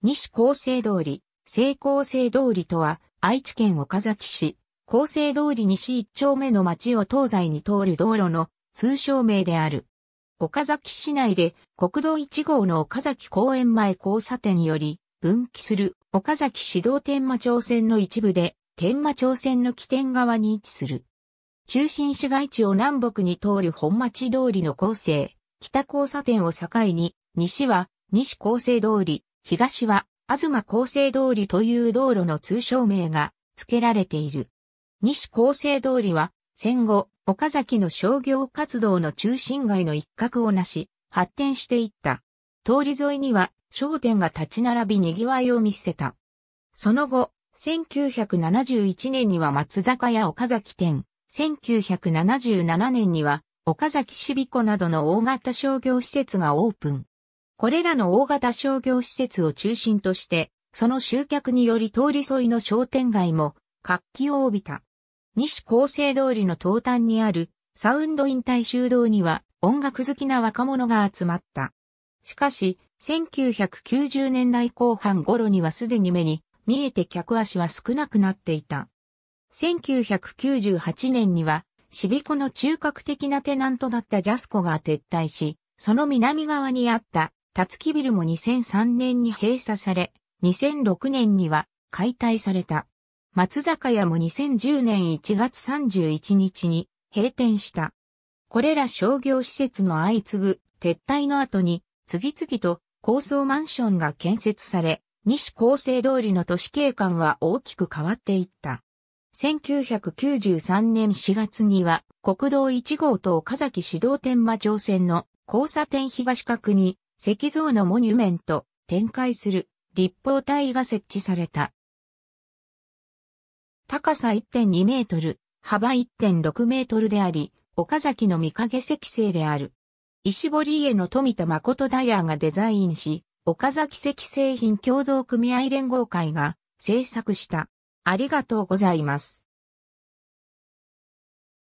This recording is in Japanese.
西高生通り、西高生通りとは、愛知県岡崎市、高生通り西一丁目の町を東西に通る道路の通称名である。岡崎市内で国道1号の岡崎公園前交差点により分岐する岡崎市道天馬町線の一部で天馬町線の起点側に位置する。中心市街地を南北に通る本町通りの構成、北交差点を境に、西は西高生通り、東は、東厚生通りという道路の通称名が付けられている。西厚生通りは、戦後、岡崎の商業活動の中心街の一角をなし、発展していった。通り沿いには商店が立ち並び賑わいを見せた。その後、1971年には松坂屋岡崎店、1977年には岡崎シビコなどの大型商業施設がオープン。これらの大型商業施設を中心として、その集客により通り沿いの商店街も活気を帯びた。西厚生通りの東端にあるサウンド引退修道には音楽好きな若者が集まった。しかし、1990年代後半頃にはすでに目に見えて客足は少なくなっていた。1998年には、シビコの中核的なテナントだったジャスコが撤退し、その南側にあったタツキビルも2003年に閉鎖され、2006年には解体された。松坂屋も2010年1月31日に閉店した。これら商業施設の相次ぐ撤退の後に次々と高層マンションが建設され、西厚生通りの都市景観は大きく変わっていった。1993年4月には国道1号と岡崎市道天馬町線の交差点東角に石像のモニュメント、展開する立方体が設置された。高さ1.2メートル、幅1.6メートルであり、岡崎の御影石製である。石堀家の富田誠ダイヤーがデザインし、岡崎石製品協同組合連合会が制作した。ありがとうございます。